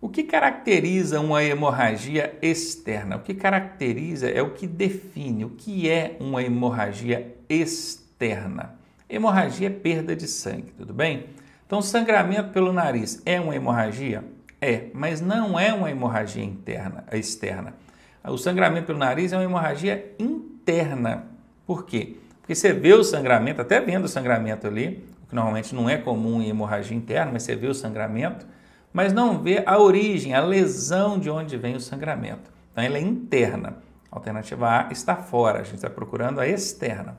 O que caracteriza uma hemorragia externa? O que caracteriza é o que define o que é uma hemorragia externa. Hemorragia é perda de sangue, tudo bem? Então, sangramento pelo nariz é uma hemorragia? É, mas não é uma hemorragia interna, externa. O sangramento pelo nariz é uma hemorragia interna. Por quê? Porque você vê o sangramento, até vendo o sangramento ali, que normalmente não é comum em hemorragia interna, mas você vê o sangramento mas não vê a origem, a lesão de onde vem o sangramento. Então ela é interna. alternativa A está fora, a gente está procurando a externa.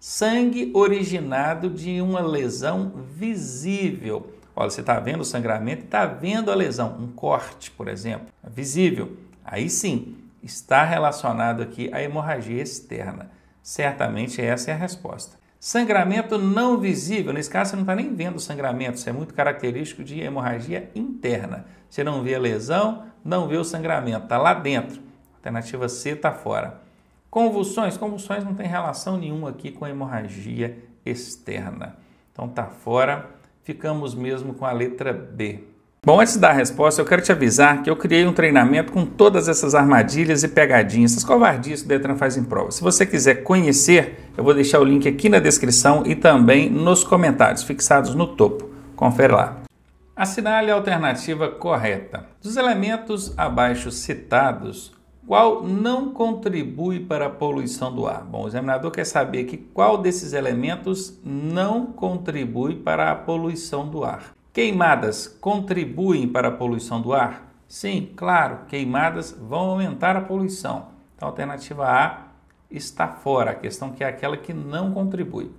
Sangue originado de uma lesão visível. Olha, você está vendo o sangramento, está vendo a lesão, um corte, por exemplo, visível. Aí sim, está relacionado aqui à hemorragia externa. Certamente essa é a resposta. Sangramento não visível. Nesse caso, você não está nem vendo o sangramento. Isso é muito característico de hemorragia interna. Você não vê a lesão, não vê o sangramento. Está lá dentro. Alternativa C está fora. Convulsões. Convulsões não tem relação nenhuma aqui com a hemorragia externa. Então está fora. Ficamos mesmo com a letra B. Bom, antes da resposta, eu quero te avisar que eu criei um treinamento com todas essas armadilhas e pegadinhas, essas covardias que o Detran faz em prova. Se você quiser conhecer, eu vou deixar o link aqui na descrição e também nos comentários fixados no topo. Confere lá. Assinale a alternativa correta. Dos elementos abaixo citados, qual não contribui para a poluição do ar? Bom, o examinador quer saber que qual desses elementos não contribui para a poluição do ar. Queimadas contribuem para a poluição do ar? Sim, claro, queimadas vão aumentar a poluição. Então, alternativa A está fora, a questão que é aquela que não contribui.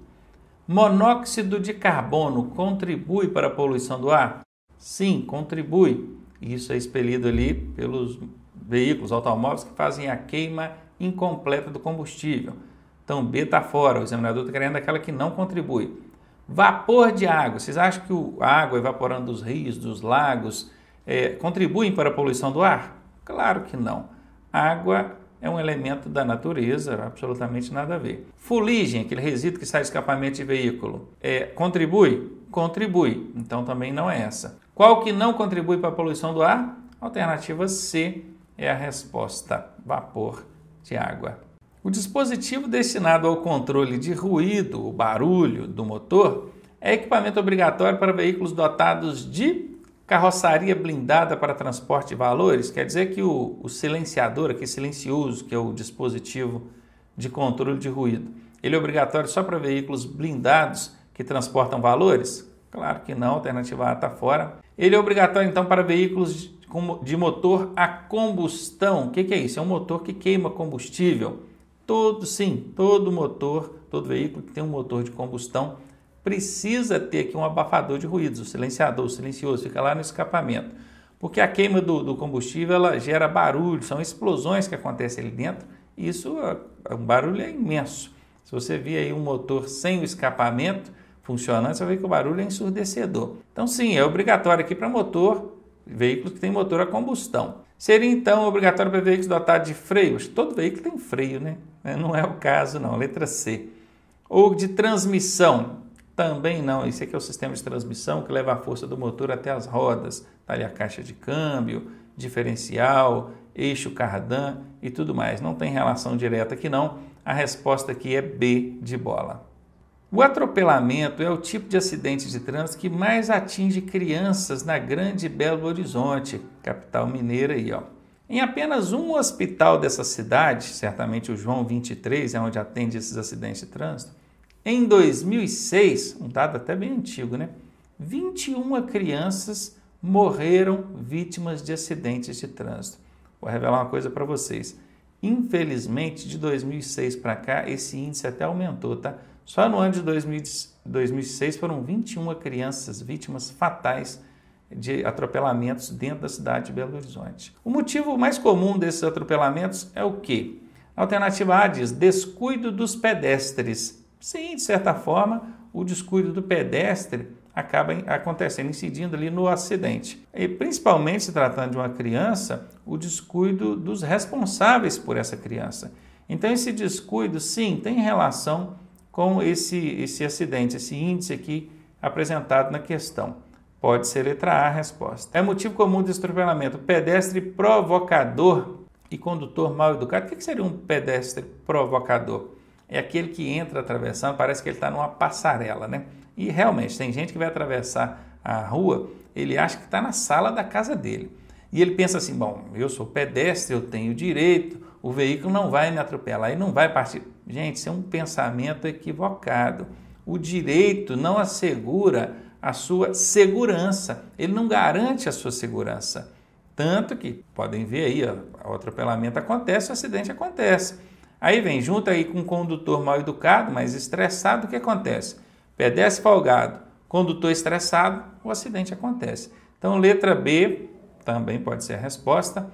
Monóxido de carbono contribui para a poluição do ar? Sim, contribui. Isso é expelido ali pelos veículos, automóveis que fazem a queima incompleta do combustível. Então B está fora, o examinador está querendo aquela que não contribui. Vapor de água. Vocês acham que a água evaporando dos rios, dos lagos, é, contribuem para a poluição do ar? Claro que não. Água é um elemento da natureza, absolutamente nada a ver. Fuligem, aquele resíduo que sai do escapamento de veículo, é, contribui? Contribui, então também não é essa. Qual que não contribui para a poluição do ar? Alternativa C é a resposta: vapor de água. O dispositivo destinado ao controle de ruído, o barulho do motor, é equipamento obrigatório para veículos dotados de Carroçaria blindada para transporte de valores quer dizer que o, o silenciador, aquele silencioso, que é o dispositivo de controle de ruído, ele é obrigatório só para veículos blindados que transportam valores? Claro que não, a alternativa A está fora. Ele é obrigatório então para veículos de motor a combustão. O que, que é isso? É um motor que queima combustível. Todo, sim, todo motor, todo veículo que tem um motor de combustão precisa ter aqui um abafador de ruídos, o silenciador, o silencioso, fica lá no escapamento. Porque a queima do, do combustível ela gera barulho, são explosões que acontecem ali dentro, e isso é, é um barulho é imenso. Se você vê aí um motor sem o escapamento funcionando, você vê que o barulho é ensurdecedor. Então, sim, é obrigatório aqui para motor, veículos que têm motor a combustão. Seria então obrigatório para veículos dotados de freios? Todo veículo tem freio, né? Não é o caso, não. Letra C. Ou de transmissão. Também não, esse aqui é o sistema de transmissão que leva a força do motor até as rodas. Está ali a caixa de câmbio, diferencial, eixo cardan e tudo mais. Não tem relação direta aqui não. A resposta aqui é B de bola. O atropelamento é o tipo de acidente de trânsito que mais atinge crianças na Grande Belo Horizonte, capital mineira aí, ó. Em apenas um hospital dessa cidade, certamente o João 23 é onde atende esses acidentes de trânsito, em 2006, um dado até bem antigo, né? 21 crianças morreram vítimas de acidentes de trânsito. Vou revelar uma coisa para vocês. Infelizmente, de 2006 para cá, esse índice até aumentou, tá? Só no ano de 2006 foram 21 crianças vítimas fatais de atropelamentos dentro da cidade de Belo Horizonte. O motivo mais comum desses atropelamentos é o quê? A alternativa A diz descuido dos pedestres. Sim, de certa forma, o descuido do pedestre acaba acontecendo, incidindo ali no acidente. E principalmente se tratando de uma criança, o descuido dos responsáveis por essa criança. Então esse descuido, sim, tem relação com esse, esse acidente, esse índice aqui apresentado na questão. Pode ser letra A a resposta. É motivo comum de atropelamento. Pedestre provocador e condutor mal educado. O que seria um pedestre provocador? é aquele que entra atravessando, parece que ele está numa passarela, né? E realmente, tem gente que vai atravessar a rua, ele acha que está na sala da casa dele. E ele pensa assim: bom, eu sou pedestre, eu tenho direito, o veículo não vai me atropelar e não vai partir. Gente, isso é um pensamento equivocado. O direito não assegura a sua segurança, ele não garante a sua segurança. Tanto que podem ver aí, ó, o atropelamento acontece, o acidente acontece. Aí vem, junto aí com um condutor mal educado, mas estressado, o que acontece? Pedestre folgado, condutor estressado, o acidente acontece. Então, letra B também pode ser a resposta.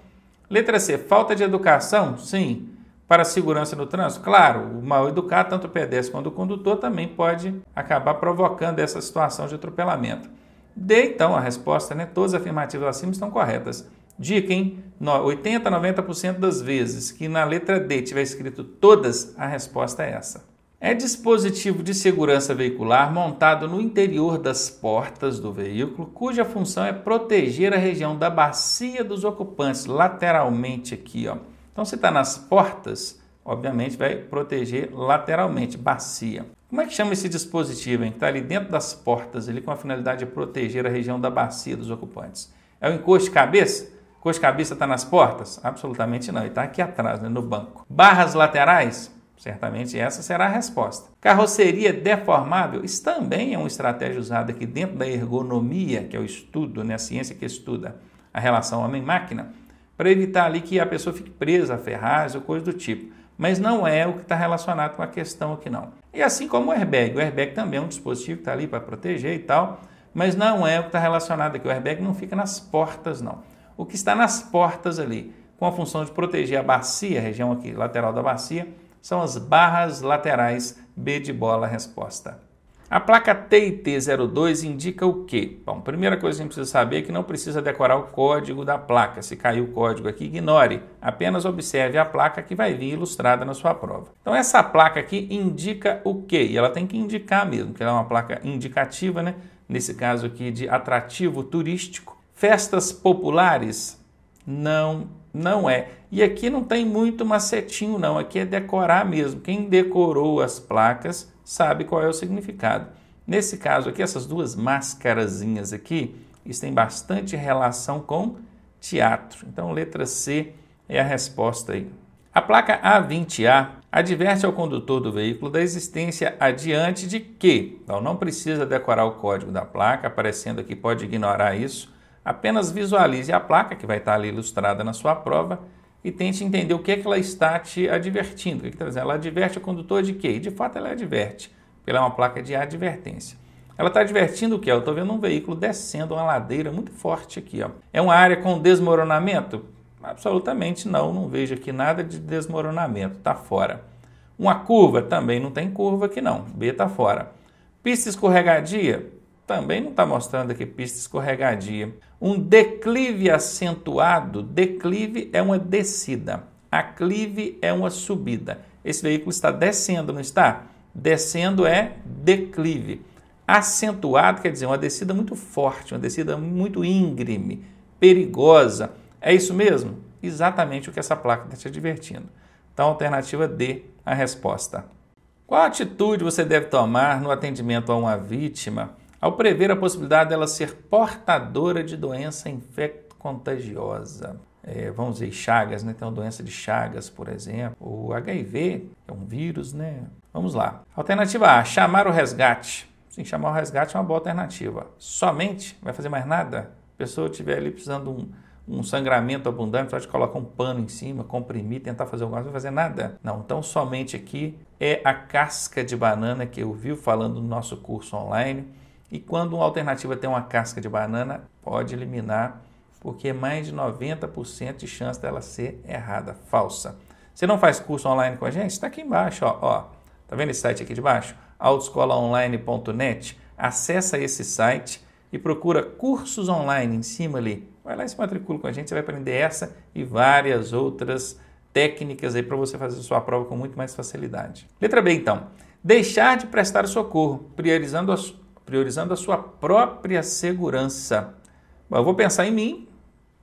Letra C, falta de educação? Sim. Para a segurança no trânsito? Claro, o mal educado, tanto o pedestre quanto o condutor, também pode acabar provocando essa situação de atropelamento. D, então, a resposta, né? Todas as afirmativas acima estão corretas. Dica, hein? 80, 90% das vezes que na letra D tiver escrito todas, a resposta é essa. É dispositivo de segurança veicular montado no interior das portas do veículo, cuja função é proteger a região da bacia dos ocupantes, lateralmente aqui, ó. Então, se está nas portas, obviamente vai proteger lateralmente, bacia. Como é que chama esse dispositivo, hein? Que está ali dentro das portas, ali com a finalidade de proteger a região da bacia dos ocupantes. É o encosto de cabeça? cabeça está nas portas? Absolutamente não, ele está aqui atrás, né, no banco. Barras laterais? Certamente essa será a resposta. Carroceria deformável? Isso também é uma estratégia usada aqui dentro da ergonomia, que é o estudo, né, a ciência que estuda a relação homem-máquina, para evitar ali que a pessoa fique presa a ferragens ou coisa do tipo. Mas não é o que está relacionado com a questão aqui não. E assim como o airbag, o airbag também é um dispositivo que está ali para proteger e tal, mas não é o que está relacionado aqui. O airbag não fica nas portas não o que está nas portas ali, com a função de proteger a bacia, a região aqui lateral da bacia, são as barras laterais B de bola resposta. A placa TIT02 indica o quê? Bom, primeira coisa que a gente precisa saber é que não precisa decorar o código da placa. Se caiu o código aqui, ignore. Apenas observe a placa que vai vir ilustrada na sua prova. Então, essa placa aqui indica o quê? E ela tem que indicar mesmo, que ela é uma placa indicativa, né? Nesse caso aqui de atrativo turístico. Festas populares? Não, não é. E aqui não tem muito macetinho, não. Aqui é decorar mesmo. Quem decorou as placas sabe qual é o significado. Nesse caso aqui, essas duas máscarazinhas aqui, isso tem bastante relação com teatro. Então, letra C é a resposta aí. A placa A20A adverte ao condutor do veículo da existência adiante de que. Então, não precisa decorar o código da placa, aparecendo aqui, pode ignorar isso Apenas visualize a placa que vai estar ali ilustrada na sua prova e tente entender o que, é que ela está te advertindo. O que, é que está Ela adverte o condutor de quê? E de fato ela adverte, porque ela é uma placa de advertência. Ela está advertindo o que? Eu estou vendo um veículo descendo uma ladeira muito forte aqui. Ó. É uma área com desmoronamento? Absolutamente não, não vejo aqui nada de desmoronamento, está fora. Uma curva? Também não tem curva aqui não, B está fora. Pista escorregadia? também não está mostrando aqui pista escorregadia. Um declive acentuado, declive é uma descida, aclive é uma subida. Esse veículo está descendo, não está? Descendo é declive. Acentuado quer dizer uma descida muito forte, uma descida muito íngreme, perigosa. É isso mesmo? Exatamente o que essa placa está te advertindo. Então, alternativa D, a resposta. Qual atitude você deve tomar no atendimento a uma vítima ao prever a possibilidade dela ser portadora de doença infecto-contagiosa. É, vamos dizer, Chagas, né? Tem uma doença de Chagas, por exemplo. O HIV é um vírus, né? Vamos lá. Alternativa A: chamar o resgate. Sim, chamar o resgate é uma boa alternativa. Somente? Vai fazer mais nada? A pessoa estiver ali precisando de um, um sangramento abundante, pode colocar um pano em cima, comprimir, tentar fazer alguma coisa, não vai fazer nada. Não, então somente aqui é a casca de banana que eu vi falando no nosso curso online e quando uma alternativa tem uma casca de banana, pode eliminar, porque é mais de 90% de chance dela ser errada, falsa. Você não faz curso online com a gente? Está aqui embaixo, ó, ó. Tá vendo esse site aqui de baixo? autoescolaonline.net. Acessa esse site e procura cursos online em cima ali. Vai lá e se matricula com a gente, você vai aprender essa e várias outras técnicas aí para você fazer sua prova com muito mais facilidade. Letra B então. Deixar de prestar socorro, priorizando as priorizando a sua própria segurança. Bom, eu vou pensar em mim,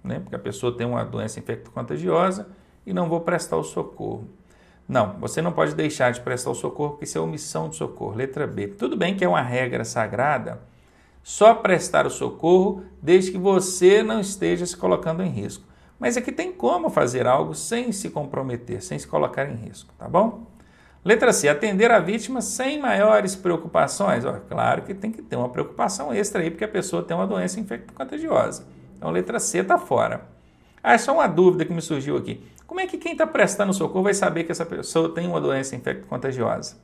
né? porque a pessoa tem uma doença infecto-contagiosa e não vou prestar o socorro. Não, você não pode deixar de prestar o socorro, porque isso é omissão de socorro. Letra B. Tudo bem que é uma regra sagrada, só prestar o socorro desde que você não esteja se colocando em risco. Mas aqui é tem como fazer algo sem se comprometer, sem se colocar em risco, tá bom? Letra C, atender a vítima sem maiores preocupações. Ó, claro que tem que ter uma preocupação extra aí, porque a pessoa tem uma doença infecto-contagiosa. Então, letra C está fora. Ah, é só uma dúvida que me surgiu aqui. Como é que quem está prestando socorro vai saber que essa pessoa tem uma doença infecto-contagiosa?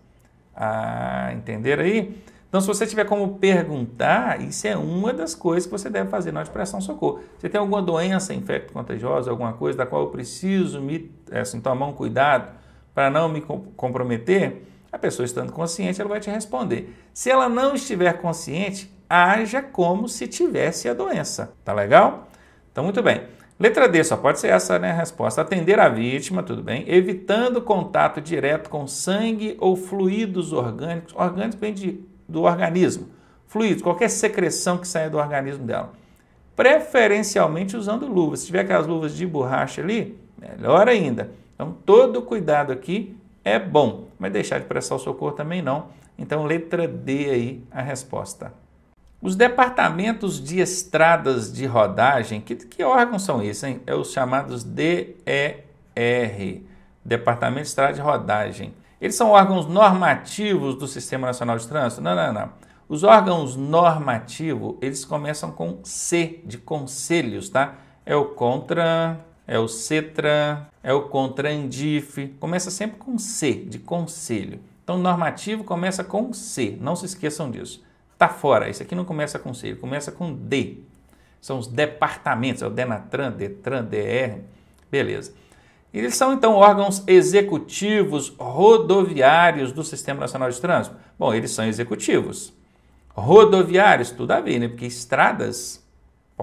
Ah, entenderam aí? Então, se você tiver como perguntar, isso é uma das coisas que você deve fazer na hora de prestar um socorro. Você tem alguma doença infecto-contagiosa, alguma coisa da qual eu preciso me é, assim, tomar um cuidado? para não me comprometer, a pessoa estando consciente, ela vai te responder. Se ela não estiver consciente, haja como se tivesse a doença. Tá legal? Então, muito bem. Letra D, só pode ser essa né, a resposta. Atender a vítima, tudo bem. Evitando contato direto com sangue ou fluidos orgânicos. Orgânicos vem de, do organismo. Fluidos, qualquer secreção que saia do organismo dela. Preferencialmente usando luvas. Se tiver aquelas luvas de borracha ali, melhor ainda. Então, todo cuidado aqui é bom, mas deixar de prestar o socorro também não. Então, letra D aí a resposta. Os departamentos de estradas de rodagem, que, que órgãos são esses? Hein? É os chamados DER, Departamento de Estrada de Rodagem. Eles são órgãos normativos do Sistema Nacional de Trânsito? Não, não, não. Os órgãos normativos, eles começam com C, de conselhos, tá? É o CONTRAN, é o CETRAN, é o CONTRANDIF, começa sempre com C, de conselho. Então, normativo começa com C, não se esqueçam disso. Tá fora, esse aqui não começa com C, começa com D. São os departamentos, é o DENATRAN, DETRAN, DR, beleza. Eles são então órgãos executivos rodoviários do Sistema Nacional de Trânsito. Bom, eles são executivos. Rodoviários, tudo a ver, né? Porque estradas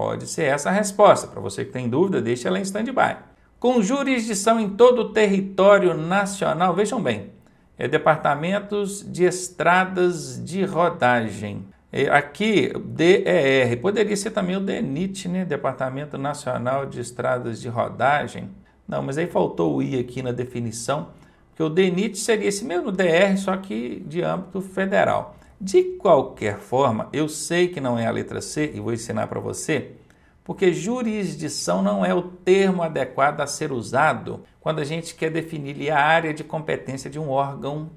Pode ser essa a resposta. Para você que tem dúvida, deixe ela em stand-by. Com jurisdição em todo o território nacional, vejam bem, é departamentos de estradas de rodagem. Aqui, DER, poderia ser também o DENIT, né? Departamento Nacional de Estradas de Rodagem. Não, mas aí faltou o I aqui na definição, porque o DENIT seria esse mesmo DR, só que de âmbito federal. De qualquer forma, eu sei que não é a letra C e vou ensinar para você, porque jurisdição não é o termo adequado a ser usado quando a gente quer definir a área de competência de um órgão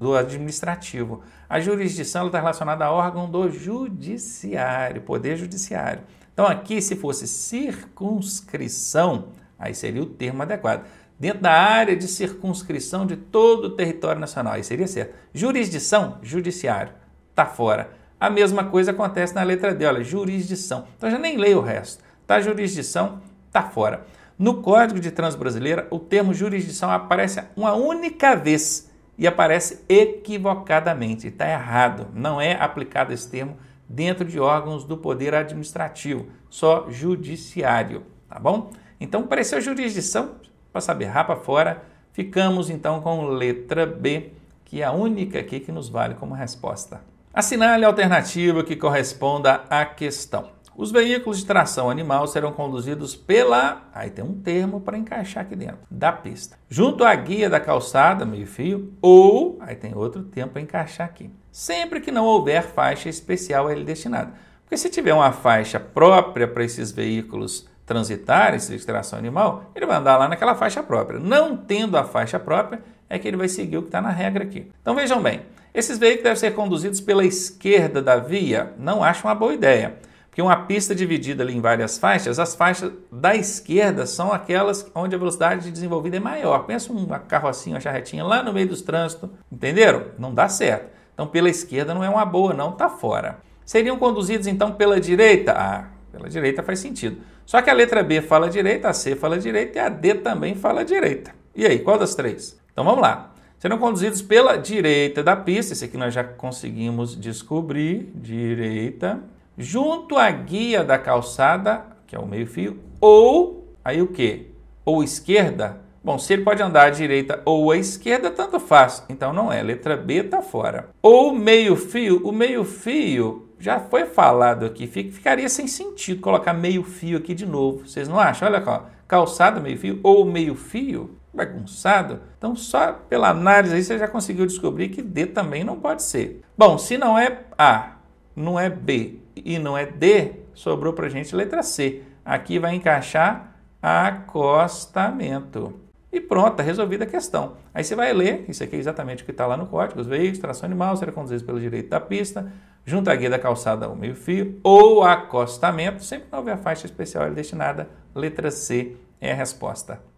do administrativo. A jurisdição está relacionada a órgão do judiciário, poder judiciário. Então, aqui, se fosse circunscrição, aí seria o termo adequado dentro da área de circunscrição de todo o território nacional. Aí seria certo. Jurisdição, judiciário, tá fora. A mesma coisa acontece na letra D, olha, jurisdição. Então já nem leio o resto. Tá jurisdição, tá fora. No Código de Trânsito Brasileiro, o termo jurisdição aparece uma única vez e aparece equivocadamente, está errado. Não é aplicado esse termo dentro de órgãos do poder administrativo, só judiciário, tá bom? Então, pareceu jurisdição, para saber, rapa fora, ficamos então com letra B, que é a única aqui que nos vale como resposta. Assinale a alternativa que corresponda à questão. Os veículos de tração animal serão conduzidos pela. Aí tem um termo para encaixar aqui dentro, da pista. Junto à guia da calçada, meio-fio, ou. Aí tem outro tempo para encaixar aqui. Sempre que não houver faixa especial a ele destinada. Porque se tiver uma faixa própria para esses veículos transitar esse de animal, ele vai andar lá naquela faixa própria. Não tendo a faixa própria, é que ele vai seguir o que está na regra aqui. Então vejam bem, esses veículos devem ser conduzidos pela esquerda da via, não acho uma boa ideia. Porque uma pista dividida ali em várias faixas, as faixas da esquerda são aquelas onde a velocidade desenvolvida é maior. Pensa uma carrocinha, uma charretinha lá no meio dos trânsito, entenderam? Não dá certo. Então pela esquerda não é uma boa, não, tá fora. Seriam conduzidos então pela direita? Ah, pela direita faz sentido. Só que a letra B fala direita, a C fala direita e a D também fala direita. E aí, qual das três? Então vamos lá. Serão conduzidos pela direita da pista, esse aqui nós já conseguimos descobrir, direita, junto à guia da calçada, que é o meio-fio, ou aí o que? Ou esquerda? Bom, se ele pode andar à direita ou à esquerda, tanto faz. Então não é. Letra B está fora. Ou meio-fio. O meio-fio já foi falado aqui, ficaria sem sentido colocar meio fio aqui de novo. Vocês não acham? Olha só, calçado meio fio ou meio fio, bagunçado. Então, só pela análise aí você já conseguiu descobrir que D também não pode ser. Bom, se não é A, não é B e não é D, sobrou para gente letra C. Aqui vai encaixar acostamento. E pronto, tá resolvida a questão. Aí você vai ler, isso aqui é exatamente o que está lá no código, os veículos, tração animal será conduzido pelo direito da pista, junto à guia da calçada ao meio-fio ou acostamento, sempre que houver faixa especial destinada, letra C é a resposta.